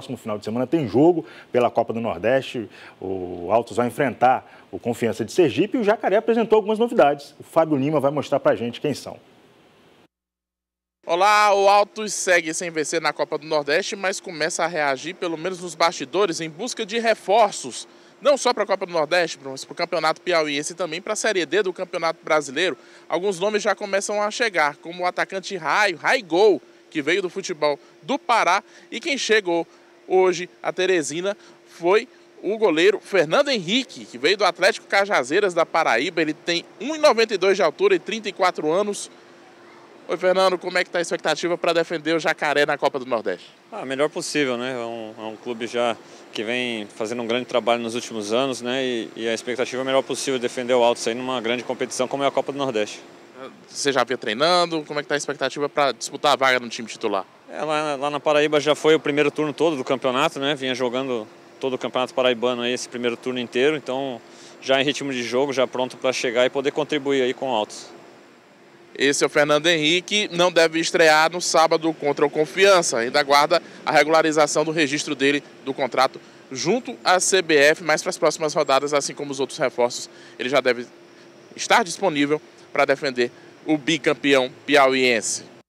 próximo final de semana tem jogo pela Copa do Nordeste. O Altos vai enfrentar o Confiança de Sergipe e o Jacaré apresentou algumas novidades. O Fábio Lima vai mostrar para a gente quem são. Olá, o Altos segue sem vencer na Copa do Nordeste, mas começa a reagir, pelo menos nos bastidores, em busca de reforços. Não só para a Copa do Nordeste, mas para o Campeonato Piauiense e também para a Série D do Campeonato Brasileiro. Alguns nomes já começam a chegar, como o atacante Raio, Raigol, que veio do futebol do Pará, e quem chegou Hoje, a Teresina foi o goleiro Fernando Henrique, que veio do Atlético Cajazeiras da Paraíba. Ele tem 1,92 de altura e 34 anos. Oi, Fernando, como é que está a expectativa para defender o Jacaré na Copa do Nordeste? Ah, melhor possível, né? É um, é um clube já que vem fazendo um grande trabalho nos últimos anos, né? E, e a expectativa é melhor possível defender o Altos aí numa grande competição como é a Copa do Nordeste. Você já vem treinando? Como é que está a expectativa para disputar a vaga no time titular? É, lá, lá, na Paraíba já foi o primeiro turno todo do campeonato, né? Vinha jogando todo o campeonato paraibano aí, esse primeiro turno inteiro, então já em ritmo de jogo, já pronto para chegar e poder contribuir aí com altos. Esse é o Fernando Henrique, não deve estrear no sábado contra o Confiança. Ainda aguarda a regularização do registro dele do contrato junto à CBF, mas para as próximas rodadas, assim como os outros reforços, ele já deve estar disponível para defender o bicampeão piauiense.